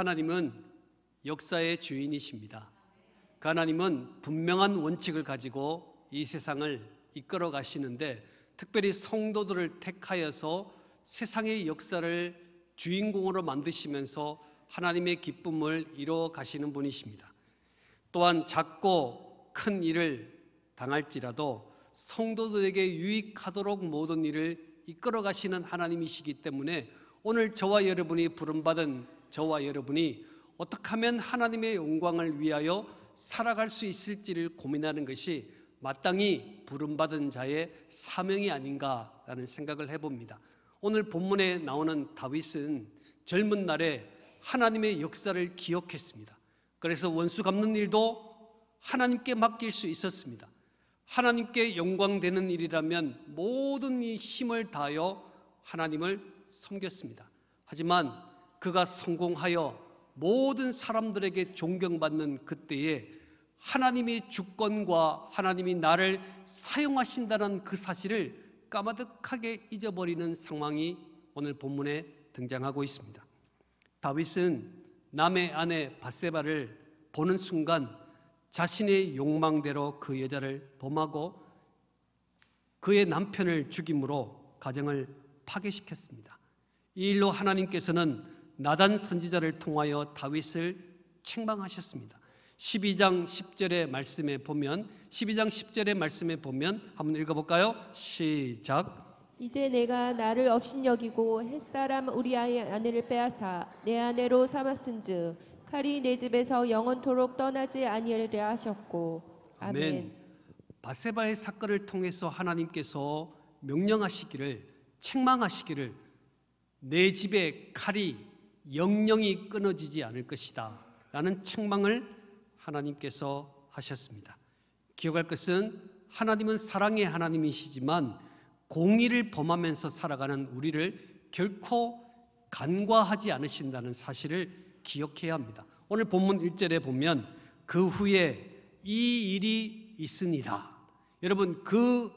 하나님은 역사의 주인이십니다. 그 하나님은 분명한 원칙을 가지고 이 세상을 이끌어 가시는데 특별히 성도들을 택하여서 세상의 역사를 주인공으로 만드시면서 하나님의 기쁨을 이뤄 가시는 분이십니다. 또한 작고 큰 일을 당할지라도 성도들에게 유익하도록 모든 일을 이끌어 가시는 하나님이시기 때문에 오늘 저와 여러분이 부름받은 저와 여러분이 어떻게 하면 하나님의 영광을 위하여 살아갈 수 있을지를 고민하는 것이 마땅히 부름받은 자의 사명이 아닌가라는 생각을 해봅니다. 오늘 본문에 나오는 다윗은 젊은 날에 하나님의 역사를 기억했습니다. 그래서 원수 갚는 일도 하나님께 맡길 수 있었습니다. 하나님께 영광되는 일이라면 모든 힘을 다하여 하나님을 섬겼습니다. 하지만 그가 성공하여 모든 사람들에게 존경받는 그때에 하나님이 주권과 하나님이 나를 사용하신다는 그 사실을 까마득하게 잊어버리는 상황이 오늘 본문에 등장하고 있습니다. 다윗은 남의 아내 바세바를 보는 순간 자신의 욕망대로 그 여자를 범하고 그의 남편을 죽임으로 가정을 파괴시켰습니다. 이 일로 하나님께서는 나단 선지자를 통하여 다윗을 책망하셨습니다. 12장 10절의 말씀에 보면 12장 10절의 말씀에 보면 한번 읽어 볼까요? 시작. 이제 내가 나를 업신여기고 햇사람 우리아의 아내를 빼앗아 내 아내로 삼았은즉 칼이 내 집에서 영원토록 떠나지 아니하리라 하셨고 아멘. 아멘. 바세바의 사건을 통해서 하나님께서 명령하시기를 책망하시기를 내 집에 칼이 영영이 끊어지지 않을 것이다 라는 책망을 하나님께서 하셨습니다 기억할 것은 하나님은 사랑의 하나님이시지만 공의를 범하면서 살아가는 우리를 결코 간과하지 않으신다는 사실을 기억해야 합니다 오늘 본문 1절에 보면 그 후에 이 일이 있으니라 여러분 그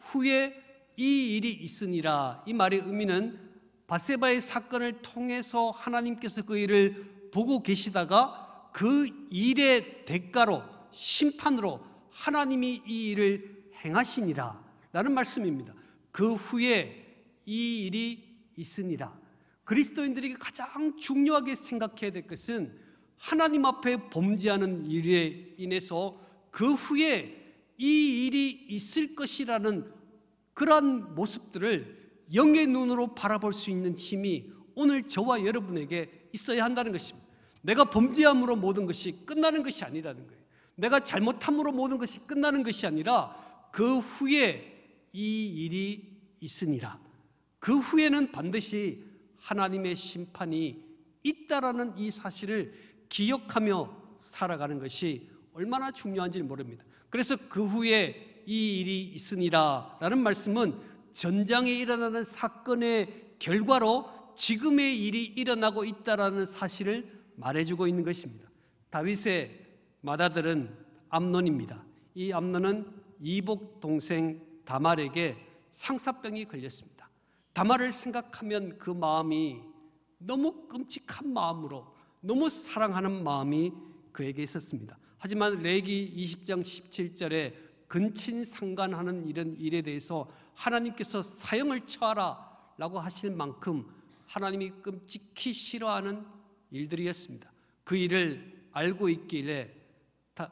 후에 이 일이 있으니라 이 말의 의미는 바세바의 사건을 통해서 하나님께서 그 일을 보고 계시다가 그 일의 대가로 심판으로 하나님이 이 일을 행하시니라 라는 말씀입니다. 그 후에 이 일이 있으니라. 그리스도인들에게 가장 중요하게 생각해야 될 것은 하나님 앞에 범죄하는 일에 인해서 그 후에 이 일이 있을 것이라는 그러한 모습들을 영의 눈으로 바라볼 수 있는 힘이 오늘 저와 여러분에게 있어야 한다는 것입니다. 내가 범죄함으로 모든 것이 끝나는 것이 아니라는 거예요. 내가 잘못함으로 모든 것이 끝나는 것이 아니라 그 후에 이 일이 있으니라. 그 후에는 반드시 하나님의 심판이 있다라는 이 사실을 기억하며 살아가는 것이 얼마나 중요한지 모릅니다. 그래서 그 후에 이 일이 있으니라라는 말씀은 전장에 일어나는 사건의 결과로 지금의 일이 일어나고 있다라는 사실을 말해주고 있는 것입니다. 다윗의 마다들은 암론입니다. 이 암론은 이복 동생 다말에게 상사병이 걸렸습니다. 다말을 생각하면 그 마음이 너무 끔찍한 마음으로 너무 사랑하는 마음이 그에게 있었습니다. 하지만 레기 20장 17절에 근친상간하는 이런 일에 대해서 하나님께서 사형을 처하라 라고 하실 만큼 하나님이 끔찍히 싫어하는 일들이었습니다. 그 일을 알고 있길래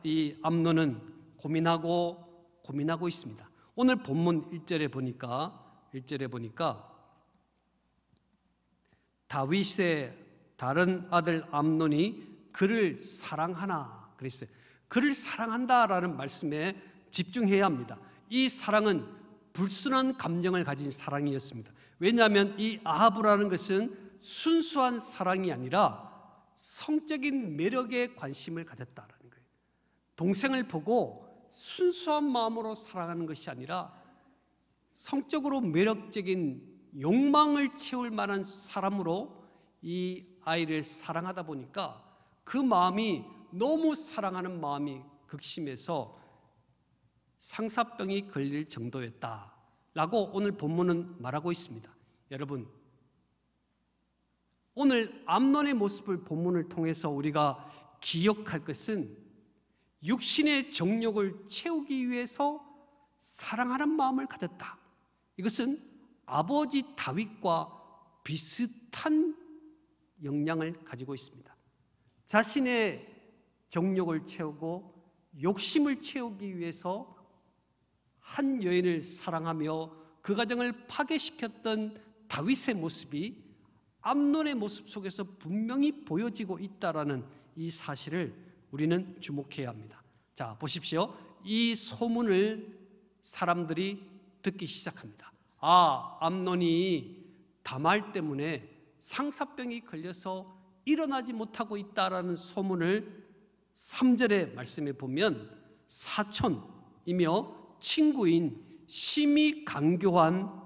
이 암론은 고민하고 고민하고 있습니다. 오늘 본문 1절에 보니까 1절에 보니까 다윗의 다른 아들 암논이 그를 사랑하나 그랬어요. 그를 사랑한다라는 말씀에 집중해야 합니다. 이 사랑은 불순한 감정을 가진 사랑이었습니다. 왜냐하면 이 아하브라는 것은 순수한 사랑이 아니라 성적인 매력에 관심을 가졌다는 거예요. 동생을 보고 순수한 마음으로 사랑하는 것이 아니라 성적으로 매력적인 욕망을 채울 만한 사람으로 이 아이를 사랑하다 보니까 그 마음이 너무 사랑하는 마음이 극심해서 상사병이 걸릴 정도였다라고 오늘 본문은 말하고 있습니다. 여러분 오늘 암론의 모습을 본문을 통해서 우리가 기억할 것은 육신의 정욕을 채우기 위해서 사랑하는 마음을 가졌다. 이것은 아버지 다윗과 비슷한 영향을 가지고 있습니다. 자신의 정욕을 채우고 욕심을 채우기 위해서 한 여인을 사랑하며 그 가정을 파괴시켰던 다윗의 모습이 암론의 모습 속에서 분명히 보여지고 있다라는 이 사실을 우리는 주목해야 합니다. 자, 보십시오. 이 소문을 사람들이 듣기 시작합니다. 아, 암론이 다말 때문에 상사병이 걸려서 일어나지 못하고 있다라는 소문을 3절의 말씀에 보면 사촌이며 친구인 심히 강교한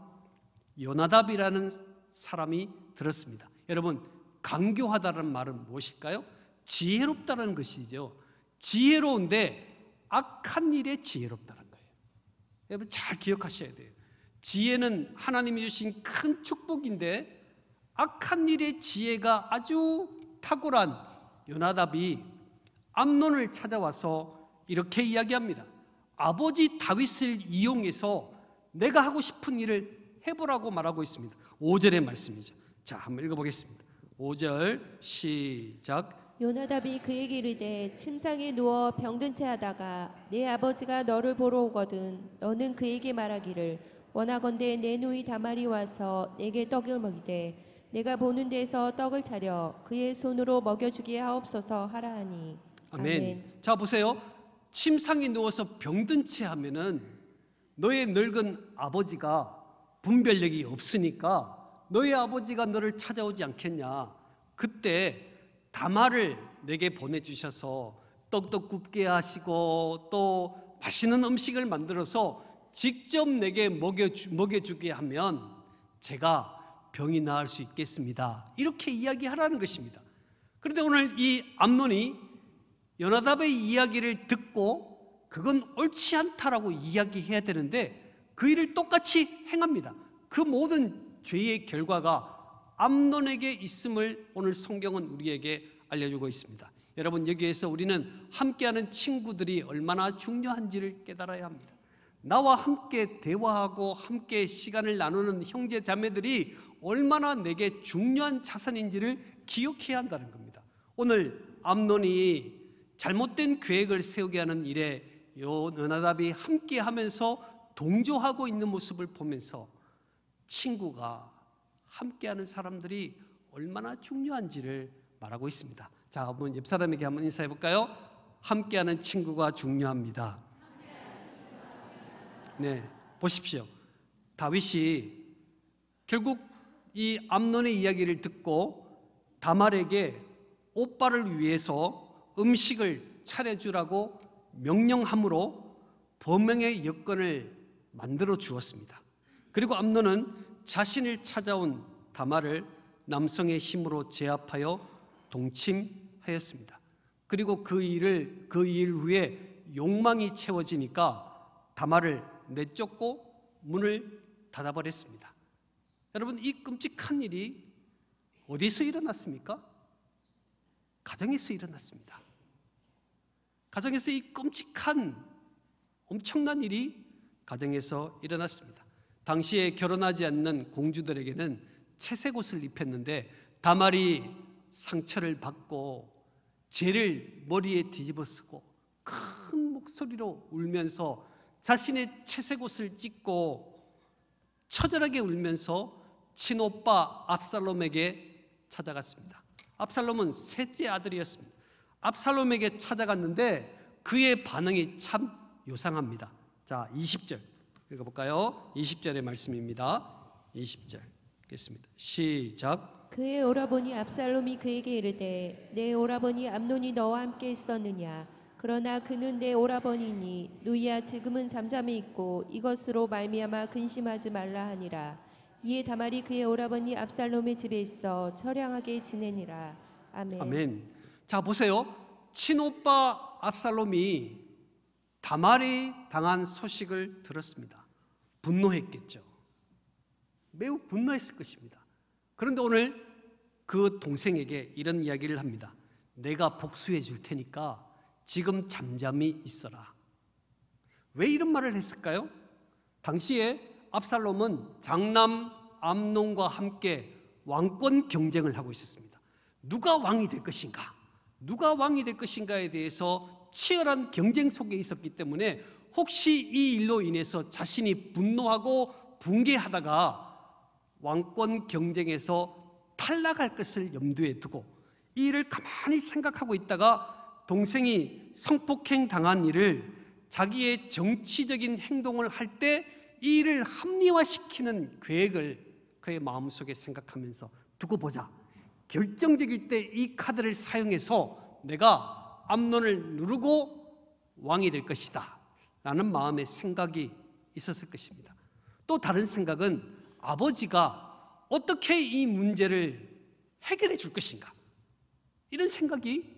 요나답이라는 사람이 들었습니다. 여러분, 강교하다는 말은 무엇일까요? 지혜롭다는 것이죠. 지혜로운데 악한 일에 지혜롭다는 거예요. 여러분 잘 기억하셔야 돼요. 지혜는 하나님이 주신 큰 축복인데 악한 일의 지혜가 아주 탁월한 요나답이 암론을 찾아와서 이렇게 이야기합니다. 아버지 다윗을 이용해서 내가 하고 싶은 일을 해보라고 말하고 있습니다. 5절의 말씀이죠. 자, 한번 읽어보겠습니다. 5절 시작. 요나답이 그에게 이르되 침상에 누워 병든 채 하다가 내 아버지가 너를 보러 오거든 너는 그에게 말하기를 원하건대 내 누이 다말이 와서 내게 떡을 먹이되 내가 보는 데서 떡을 차려 그의 손으로 먹여주게 하옵소서 하라 하니 아멘. 아멘. 자 보세요 침상에 누워서 병든 채 하면은 너의 늙은 아버지가 분별력이 없으니까 너의 아버지가 너를 찾아오지 않겠냐. 그때 다마를 내게 보내주셔서 떡도 굽게 하시고 또 맛있는 음식을 만들어서 직접 내게 먹여주, 먹여주게 하면 제가 병이 나을 수 있겠습니다. 이렇게 이야기하라는 것입니다. 그런데 오늘 이 암론이 연하답의 이야기를 듣고 그건 옳지 않다라고 이야기해야 되는데 그 일을 똑같이 행합니다. 그 모든 죄의 결과가 암론에게 있음을 오늘 성경은 우리에게 알려주고 있습니다. 여러분 여기에서 우리는 함께하는 친구들이 얼마나 중요한지를 깨달아야 합니다. 나와 함께 대화하고 함께 시간을 나누는 형제 자매들이 얼마나 내게 중요한 자산인지를 기억해야 한다는 겁니다. 오늘 암론이 잘못된 계획을 세우게 하는 일에 요나답이 함께 하면서 동조하고 있는 모습을 보면서 친구가 함께하는 사람들이 얼마나 중요한지를 말하고 있습니다. 자, 한번 옆 사람에게 한번 인사해 볼까요? 함께하는 친구가 중요합니다. 네, 보십시오. 다윗이 결국 이 암론의 이야기를 듣고 다말에게 오빠를 위해서 음식을 차려주라고 명령함으로 범행의 여건을 만들어 주었습니다. 그리고 암론은 자신을 찾아온 다마를 남성의 힘으로 제압하여 동침하였습니다. 그리고 그 일을 그 일 후에 욕망이 채워지니까 다마를 내쫓고 문을 닫아버렸습니다. 여러분 이 끔찍한 일이 어디서 일어났습니까? 가정에서 일어났습니다. 가정에서 이 끔찍한 엄청난 일이 가정에서 일어났습니다. 당시에 결혼하지 않는 공주들에게는 채색옷을 입혔는데 다말이 상처를 받고 죄를 머리에 뒤집어 쓰고 큰 목소리로 울면서 자신의 채색옷을 찢고 처절하게 울면서 친오빠 압살롬에게 찾아갔습니다. 압살롬은 셋째 아들이었습니다. 압살롬에게 찾아갔는데 그의 반응이 참 요상합니다. 자, 20절 읽어볼까요? 20절의 말씀입니다. 20절 읽겠습니다. 시작. 그의 오라버니 압살롬이 그에게 이르되 내 오라버니 암논이 너와 함께 있었느냐? 그러나 그는 내 오라버니니 누이야 지금은 잠잠히 있고 이것으로 말미암아 근심하지 말라 하니라. 이에 다말이 그의 오라버니 압살롬의 집에 있어 처량하게 지내니라. 아멘. 아멘. 자, 보세요. 친오빠 압살롬이 다말이 당한 소식을 들었습니다. 분노했겠죠. 매우 분노했을 것입니다. 그런데 오늘 그 동생에게 이런 이야기를 합니다. 내가 복수해 줄 테니까 지금 잠잠히 있어라. 왜 이런 말을 했을까요? 당시에 압살롬은 장남 암논과 함께 왕권 경쟁을 하고 있었습니다. 누가 왕이 될 것인가? 누가 왕이 될 것인가에 대해서 치열한 경쟁 속에 있었기 때문에 혹시 이 일로 인해서 자신이 분노하고 붕괴하다가 왕권 경쟁에서 탈락할 것을 염두에 두고 이 일을 가만히 생각하고 있다가 동생이 성폭행 당한 일을 자기의 정치적인 행동을 할 때 이 일을 합리화시키는 계획을 그의 마음속에 생각하면서 두고 보자 결정적일 때 이 카드를 사용해서 내가 암론을 누르고 왕이 될 것이다 라는 마음의 생각이 있었을 것입니다 또 다른 생각은 아버지가 어떻게 이 문제를 해결해 줄 것인가 이런 생각이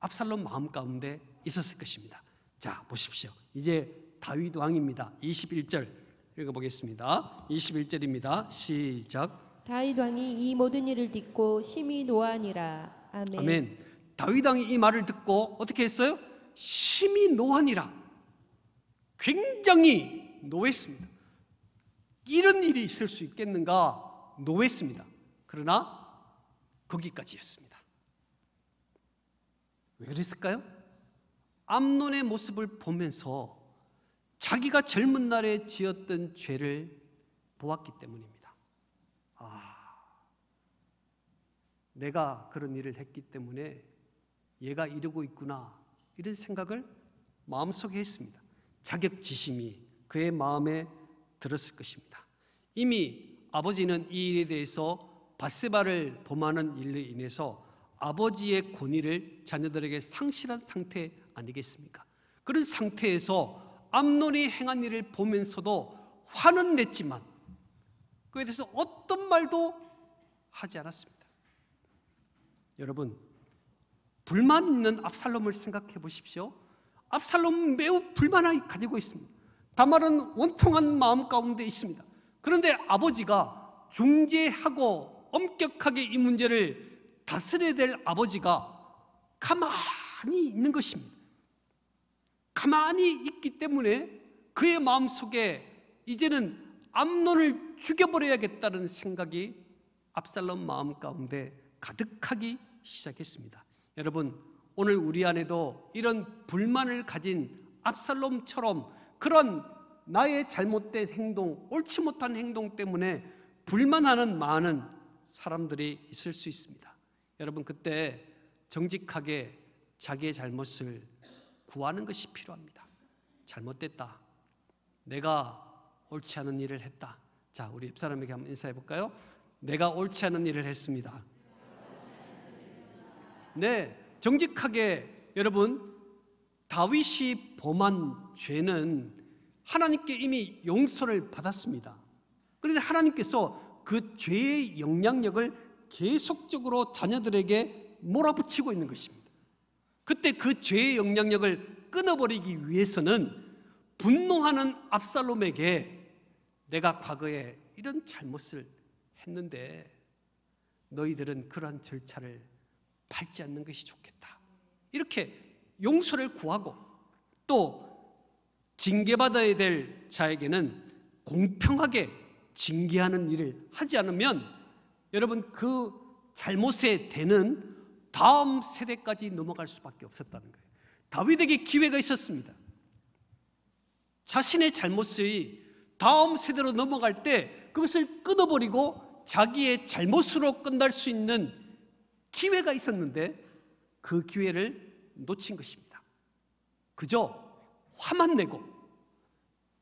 압살롬 마음 가운데 있었을 것입니다 자 보십시오 이제 다윗 왕입니다 21절 읽어보겠습니다 21절입니다 시작 다윗 왕이 이 모든 일을 듣고 심히 노하니라. 아멘. 아멘. 다윗 왕이 이 말을 듣고 어떻게 했어요? 심히 노하니라. 굉장히 노했습니다. 이런 일이 있을 수 있겠는가 노했습니다. 그러나 거기까지였습니다. 왜 그랬을까요? 암론의 모습을 보면서 자기가 젊은 날에 지었던 죄를 보았기 때문입니다. 아, 내가 그런 일을 했기 때문에 얘가 이러고 있구나 이런 생각을 마음속에 했습니다. 자격지심이 그의 마음에 들었을 것입니다. 이미 아버지는 이 일에 대해서 바세바를 범하는 일로 인해서 아버지의 권위를 자녀들에게 상실한 상태 아니겠습니까? 그런 상태에서 암론이 행한 일을 보면서도 화는 냈지만 그에 대해서 어떤 말도 하지 않았습니다. 여러분, 불만 있는 압살롬을 생각해 보십시오. 압살롬은 매우 불만을 가지고 있습니다. 다말은 원통한 마음 가운데 있습니다. 그런데 아버지가 중재하고 엄격하게 이 문제를 다스려야 될 아버지가 가만히 있는 것입니다. 가만히 있기 때문에 그의 마음속에 이제는 암론을 죽여버려야겠다는 생각이 압살롬 마음 가운데 가득하기 시작했습니다. 여러분, 오늘 우리 안에도 이런 불만을 가진 압살롬처럼 그런 나의 잘못된 행동, 옳지 못한 행동 때문에 불만하는 많은 사람들이 있을 수 있습니다. 여러분, 그때 정직하게 자기의 잘못을 구하는 것이 필요합니다. 잘못됐다. 내가 옳지 않은 일을 했다. 자, 우리 옆사람에게 한번 인사해 볼까요? 내가 옳지 않은 일을 했습니다. 네, 정직하게 여러분 다윗이 범한 죄는 하나님께 이미 용서를 받았습니다. 그런데 하나님께서 그 죄의 영향력을 계속적으로 자녀들에게 몰아붙이고 있는 것입니다. 그때 그 죄의 영향력을 끊어버리기 위해서는 분노하는 압살롬에게 내가 과거에 이런 잘못을 했는데 너희들은 그러한 절차를 밟지 않는 것이 좋겠다. 이렇게 용서를 구하고 또 징계받아야 될 자에게는 공평하게 징계하는 일을 하지 않으면 여러분 그 잘못에 대는 다음 세대까지 넘어갈 수밖에 없었다는 거예요. 다윗에게 기회가 있었습니다. 자신의 잘못의 다음 세대로 넘어갈 때 그것을 끊어버리고 자기의 잘못으로 끝날 수 있는 기회가 있었는데 그 기회를 놓친 것입니다. 그저 화만 내고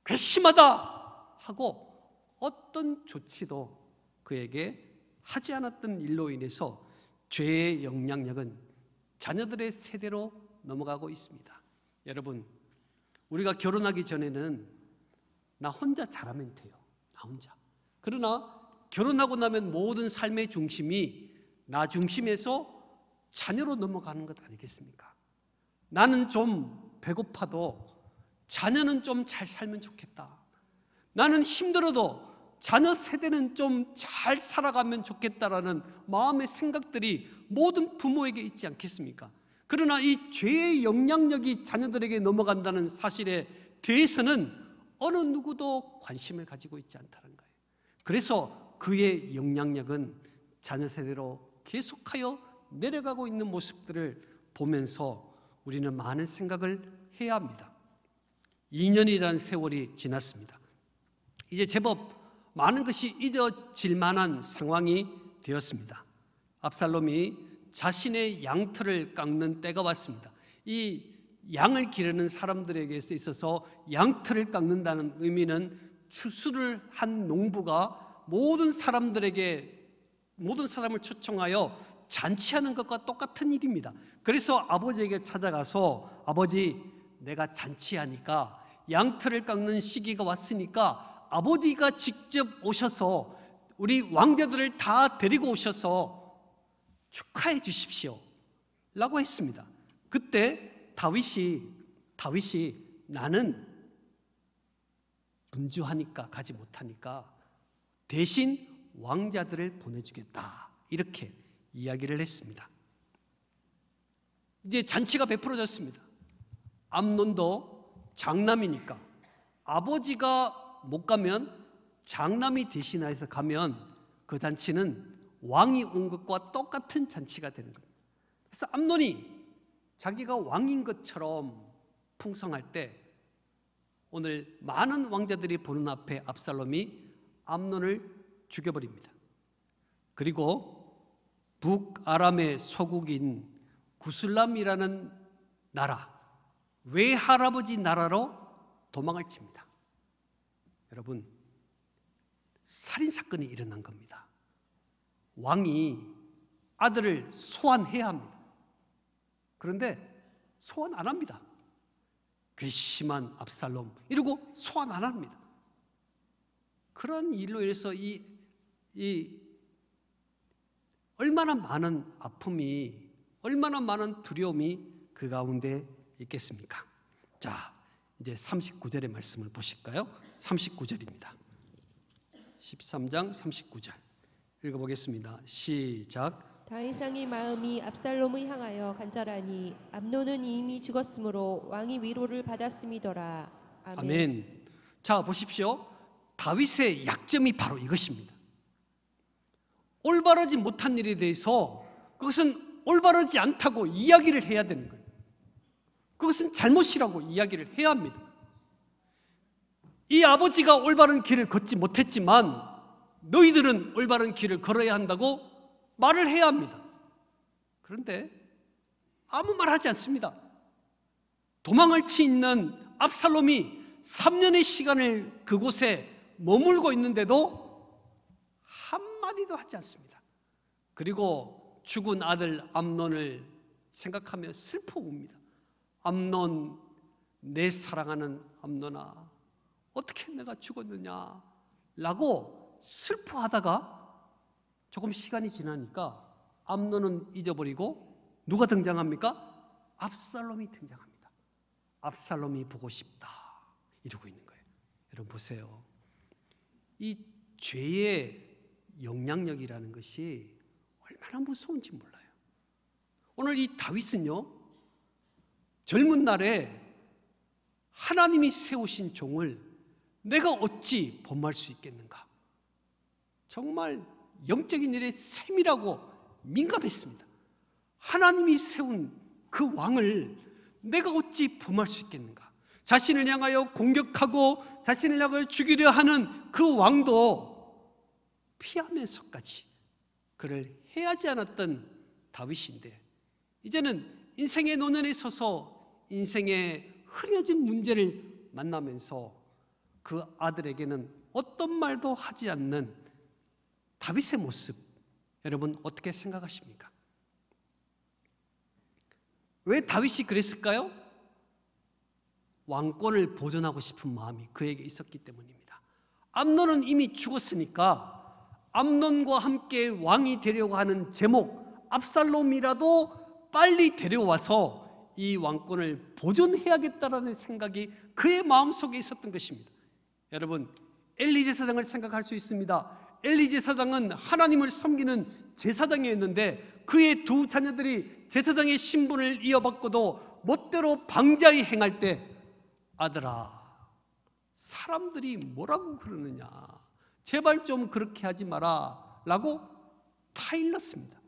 괘씸하다 하고 어떤 조치도 그에게 하지 않았던 일로 인해서 죄의 영향력은 자녀들의 세대로 넘어가고 있습니다. 여러분, 우리가 결혼하기 전에는 나 혼자 잘하면 돼요. 나 혼자. 그러나 결혼하고 나면 모든 삶의 중심이 나 중심에서 자녀로 넘어가는 것 아니겠습니까? 나는 좀 배고파도 자녀는 좀 잘 살면 좋겠다. 나는 힘들어도 자녀 세대는 좀 잘 살아가면 좋겠다라는 마음의 생각들이 모든 부모에게 있지 않겠습니까? 그러나 이 죄의 영향력이 자녀들에게 넘어간다는 사실에 대해서는 어느 누구도 관심을 가지고 있지 않다는 거예요. 그래서 그의 영향력은 자녀 세대로 계속하여 내려가고 있는 모습들을 보면서 우리는 많은 생각을 해야 합니다. 2년이라는 세월이 지났습니다. 이제 제법 많은 것이 잊어질 만한 상황이 되었습니다. 압살롬이 자신의 양털을 깎는 때가 왔습니다. 이 양을 기르는 사람들에게 있어서 양털을 깎는다는 의미는 추수를 한 농부가 모든 사람들에게 모든 사람을 초청하여 잔치하는 것과 똑같은 일입니다. 그래서 아버지에게 찾아가서 아버지 내가 잔치하니까 양털을 깎는 시기가 왔으니까 아버지가 직접 오셔서 우리 왕자들을 다 데리고 오셔서 축하해 주십시오. 라고 했습니다. 그때 다윗이 다윗이 나는 분주하니까 가지 못하니까 대신 왕자들을 보내주겠다 이렇게 이야기를 했습니다. 이제 잔치가 베풀어졌습니다. 암론도 장남이니까 아버지가 못 가면 장남이 대신해서 가면 그 잔치는 왕이 온 것과 똑같은 잔치가 되는 겁니다. 그래서 암론이 자기가 왕인 것처럼 풍성할 때 오늘 많은 왕자들이 보는 앞에 압살롬이 암론을 죽여버립니다. 그리고 북아람의 소국인 구슬람이라는 나라, 외할아버지 나라로 도망을 칩니다. 여러분, 살인사건이 일어난 겁니다. 왕이 아들을 소환해야 합니다. 그런데 소환 안 합니다. 괘씸한 압살롬 이러고 소환 안 합니다. 그런 일로 인해서 이, 이 얼마나 많은 아픔이 얼마나 많은 두려움이 그 가운데 있겠습니까? 자, 이제 39절의 말씀을 보실까요? 39절입니다. 13장 39절 읽어보겠습니다. 시작. 다이상의 마음이 압살롬을 향하여 간절하니 암논는 이미 죽었으므로 왕이 위로를 받았음이더라. 아멘. 아멘. 자 보십시오. 다윗의 약점이 바로 이것입니다. 올바르지 못한 일에 대해서 그것은 올바르지 않다고 이야기를 해야 되는 거예요. 그것은 잘못이라고 이야기를 해야 합니다. 이 아버지가 올바른 길을 걷지 못했지만 너희들은 올바른 길을 걸어야 한다고 말을 해야 합니다. 그런데 아무 말 하지 않습니다. 도망을 치 있는 압살롬이 3년의 시간을 그곳에 머물고 있는데도 한마디도 하지 않습니다. 그리고 죽은 아들 암론을 생각하며 슬퍼 옵니다 암론, 내 사랑하는 암론아, 어떻게 내가 죽었느냐? 라고 슬퍼하다가 조금 시간이 지나니까 암노는 잊어버리고 누가 등장합니까? 압살롬이 등장합니다. 압살롬이 보고 싶다 이러고 있는 거예요. 여러분 보세요. 이 죄의 영향력이라는 것이 얼마나 무서운지 몰라요. 오늘 이 다윗은요 젊은 날에 하나님이 세우신 종을 내가 어찌 범할 수 있겠는가? 정말 영적인 일에 세밀하고 민감했습니다. 하나님이 세운 그 왕을 내가 어찌 범할 수 있겠는가? 자신을 향하여 공격하고 자신을 향하여 죽이려 하는 그 왕도 피하면서까지 그를 해하지 않았던 다윗인데 이제는 인생의 노년에 서서 인생의 흐려진 문제를 만나면서 그 아들에게는 어떤 말도 하지 않는 다윗의 모습 여러분 어떻게 생각하십니까? 왜 다윗이 그랬을까요? 왕권을 보존하고 싶은 마음이 그에게 있었기 때문입니다. 암론은 이미 죽었으니까 암론과 함께 왕이 되려고 하는 제목 압살롬이라도 빨리 데려와서 이 왕권을 보존해야겠다라는 생각이 그의 마음속에 있었던 것입니다. 여러분 엘리제 사장을 생각할 수 있습니다. 엘리제 사장은 하나님을 섬기는 제사장이었는데 그의 두 자녀들이 제사장의 신분을 이어받고도 멋대로 방자히 행할 때 아들아 사람들이 뭐라고 그러느냐 제발 좀 그렇게 하지 마라 라고 타일렀습니다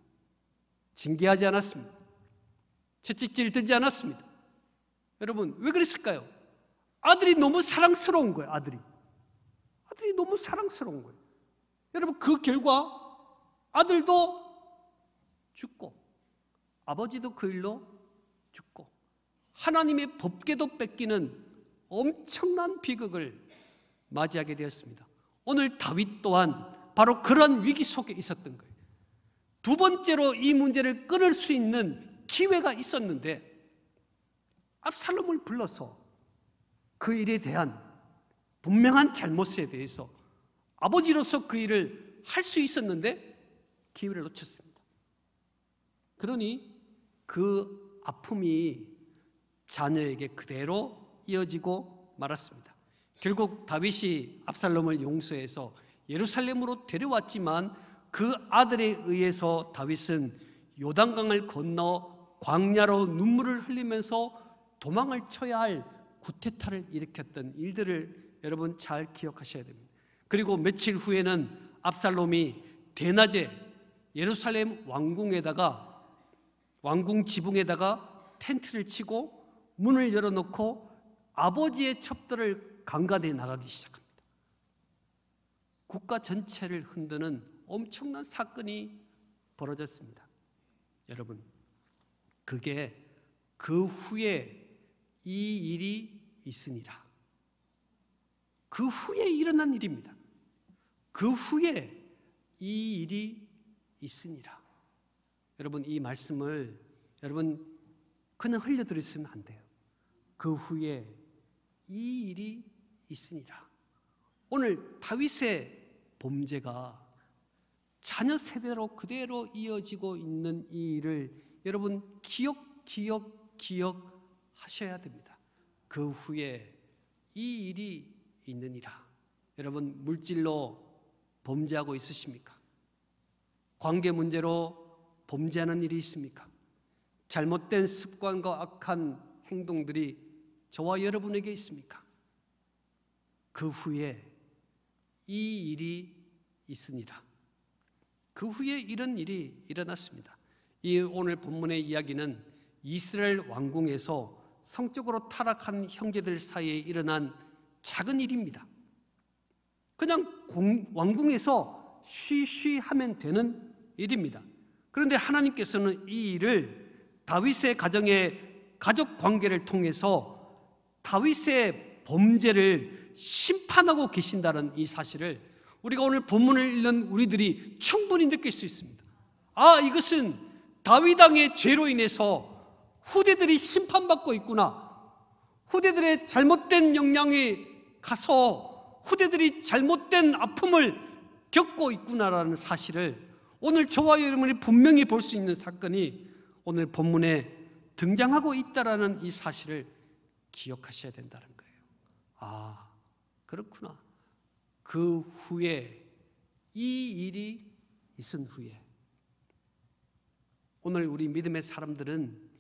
징계하지 않았습니다 채찍질 들지 않았습니다 여러분 왜 그랬을까요? 아들이 너무 사랑스러운 거예요 아들이 아들이 너무 사랑스러운 거예요 여러분 그 결과 아들도 죽고 아버지도 그 일로 죽고 하나님의 법궤도 뺏기는 엄청난 비극을 맞이하게 되었습니다. 오늘 다윗 또한 바로 그런 위기 속에 있었던 거예요. 두 번째로 이 문제를 끊을 수 있는 기회가 있었는데 압살롬을 불러서 그 일에 대한 분명한 잘못에 대해서 아버지로서 그 일을 할 수 있었는데 기회를 놓쳤습니다. 그러니 그 아픔이 자녀에게 그대로 이어지고 말았습니다. 결국 다윗이 압살롬을 용서해서 예루살렘으로 데려왔지만 그 아들에 의해서 다윗은 요단강을 건너 광야로 눈물을 흘리면서 도망을 쳐야 할 구태타를 일으켰던 일들을 여러분 잘 기억하셔야 됩니다. 그리고 며칠 후에는 압살롬이 대낮에 예루살렘 왕궁에다가 왕궁 지붕에다가 텐트를 치고 문을 열어놓고 아버지의 첩들을 강간해 나가기 시작합니다. 국가 전체를 흔드는 엄청난 사건이 벌어졌습니다. 여러분, 그게 그 후에 이 일이 있으니라. 그 후에 일어난 일입니다. 그 후에 이 일이 있으니라. 여러분 이 말씀을 여러분 그냥 흘려들으시면 안 돼요. 그 후에 이 일이 있으니라. 오늘 다윗의 범죄가 자녀 세대로 그대로 이어지고 있는 이 일을 여러분 기억 기억 기억 하셔야 됩니다. 그 후에 이 일이 있느니라. 여러분 물질로 범죄하고 있으십니까? 관계 문제로 범죄하는 일이 있습니까? 잘못된 습관과 악한 행동들이 저와 여러분에게 있습니까? 그 후에 이 일이 있으니라. 그 후에 이런 일이 일어났습니다. 이 오늘 본문의 이야기는 이스라엘 왕궁에서 성적으로 타락한 형제들 사이에 일어난 작은 일입니다. 그냥 공, 왕궁에서 쉬쉬 하면 되는 일입니다. 그런데 하나님께서는 이 일을 다윗의 가정의 가족 관계를 통해서 다윗의 범죄를 심판하고 계신다는 이 사실을 우리가 오늘 본문을 읽는 우리들이 충분히 느낄 수 있습니다. 아, 이것은 다윗왕의 죄로 인해서 후대들이 심판받고 있구나. 후대들의 잘못된 영향이 가서 후대들이 잘못된 아픔을 겪고 있구나라는 사실을 오늘 저와 여러분이 분명히 볼 수 있는 사건이 오늘 본문에 등장하고 있다라는 이 사실을 기억하셔야 된다는 거예요. 아, 그렇구나. 그 후에 이 일이 있은 후에 오늘 우리 믿음의 사람들은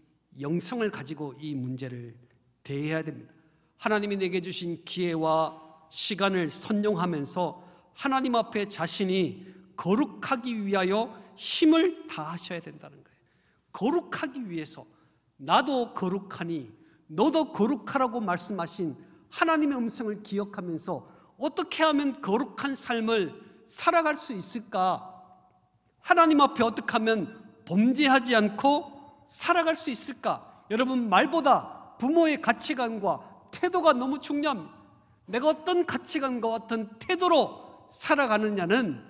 영성을 가지고 이 문제를 대해야 됩니다. 하나님이 내게 주신 기회와 시간을 선용하면서 하나님 앞에 자신이 거룩하기 위하여 힘을 다하셔야 된다는 거예요. 거룩하기 위해서 나도 거룩하니 너도 거룩하라고 말씀하신 하나님의 음성을 기억하면서 어떻게 하면 거룩한 삶을 살아갈 수 있을까? 하나님 앞에 어떻게 하면 범죄하지 않고 살아갈 수 있을까? 여러분 말보다 부모의 가치관과 태도가 너무 중요합니다. 내가 어떤 가치관과 어떤 태도로 살아가느냐는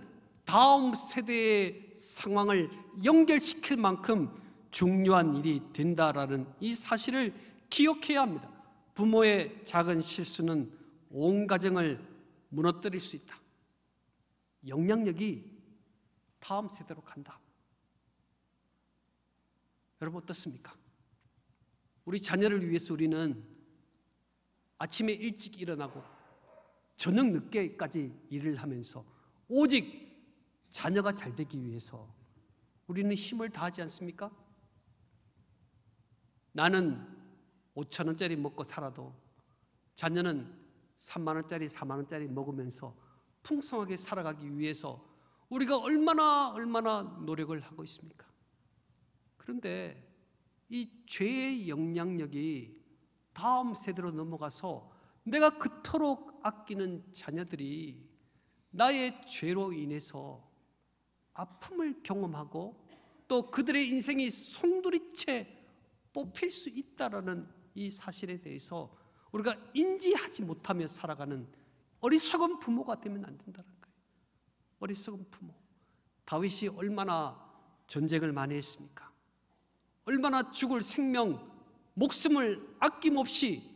다음 세대의 상황을 연결시킬 만큼 중요한 일이 된다라는 이 사실을 기억해야 합니다. 부모의 작은 실수는 온 가정을 무너뜨릴 수 있다. 영향력이 다음 세대로 간다. 여러분 어떻습니까? 우리 자녀를 위해서 우리는 아침에 일찍 일어나고 저녁 늦게까지 일을 하면서 오직 자녀가 잘 되기 위해서 우리는 힘을 다하지 않습니까? 나는 5천 원짜리 먹고 살아도 자녀는 3만 원짜리, 4만 원짜리 먹으면서 풍성하게 살아가기 위해서 우리가 얼마나 얼마나 노력을 하고 있습니까? 그런데 이 죄의 영향력이 다음 세대로 넘어가서 내가 그토록 아끼는 자녀들이 나의 죄로 인해서 아픔을 경험하고 또 그들의 인생이 송두리째 뽑힐 수 있다라는 이 사실에 대해서 우리가 인지하지 못하며 살아가는 어리석은 부모가 되면 안 된다는 거예요. 어리석은 부모. 다윗이 얼마나 전쟁을 많이 했습니까? 얼마나 죽을 생명, 목숨을 아낌없이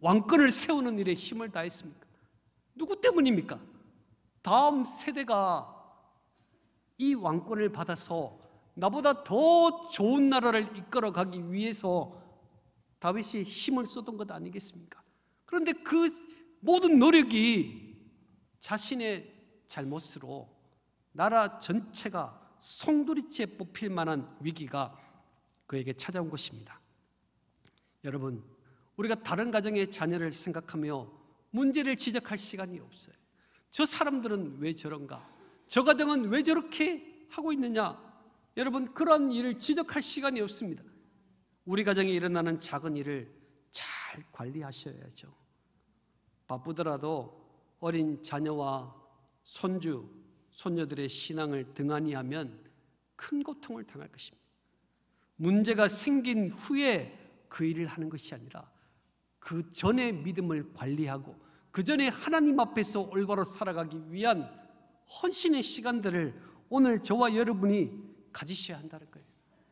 왕권을 세우는 일에 힘을 다했습니까? 누구 때문입니까? 다음 세대가 이 왕권을 받아서 나보다 더 좋은 나라를 이끌어 가기 위해서 다윗이 힘을 쏟은 것 아니겠습니까? 그런데 그 모든 노력이 자신의 잘못으로 나라 전체가 송두리째 뽑힐 만한 위기가 그에게 찾아온 것입니다. 여러분, 우리가 다른 가정의 자녀를 생각하며 문제를 지적할 시간이 없어요. 저 사람들은 왜 저런가? 저 가정은 왜 저렇게 하고 있느냐? 여러분, 그런 일을 지적할 시간이 없습니다. 우리 가정에 일어나는 작은 일을 잘 관리하셔야죠. 바쁘더라도 어린 자녀와 손주, 손녀들의 신앙을 등한히 하면 큰 고통을 당할 것입니다. 문제가 생긴 후에 그 일을 하는 것이 아니라 그 전에 믿음을 관리하고 그 전에 하나님 앞에서 올바로 살아가기 위한 헌신의 시간들을 오늘 저와 여러분이 가지셔야 한다는 거예요.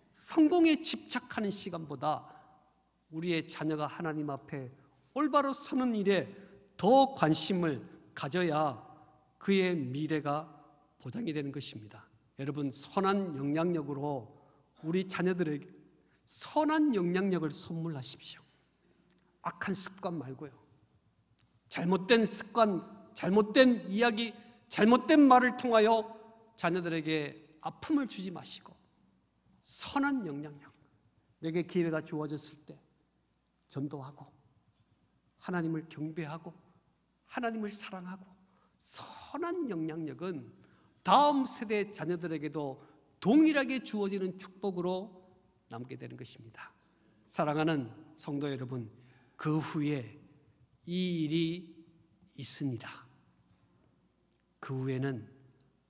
성공에 집착하는 시간보다 우리의 자녀가 하나님 앞에 올바로 서는 일에 더 관심을 가져야 그의 미래가 보장이 되는 것입니다. 여러분 선한 영향력으로 우리 자녀들에게 선한 영향력을 선물하십시오. 악한 습관 말고요. 잘못된 습관, 잘못된 이야기, 잘못된 말을 통하여 자녀들에게 아픔을 주지 마시고 선한 영향력, 내게 기회가 주어졌을 때 전도하고 하나님을 경배하고 하나님을 사랑하고 선한 영향력은 다음 세대 자녀들에게도 동일하게 주어지는 축복으로 남게 되는 것입니다. 사랑하는 성도 여러분, 그 후에 이 일이 있습니다. 그 후에는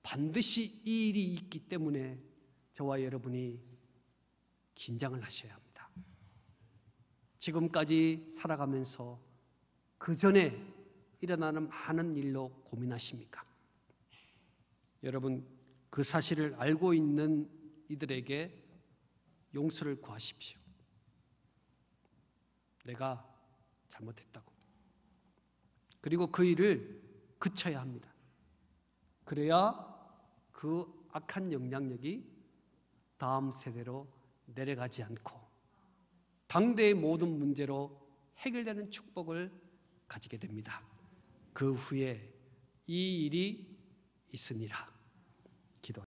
반드시 이 일이 있기 때문에 저와 여러분이 긴장을 하셔야 합니다. 지금까지 살아가면서 그 전에 일어나는 많은 일로 고민하십니까? 여러분, 그 사실을 알고 있는 이들에게 용서를 구하십시오. 내가 잘못했다고. 그리고 그 일을 그쳐야 합니다. 그래야 그 악한 영향력이 다음 세대로 내려가지 않고 당대의 모든 문제로 해결되는 축복을 가지게 됩니다. 그 후에 이 일이 있으니라.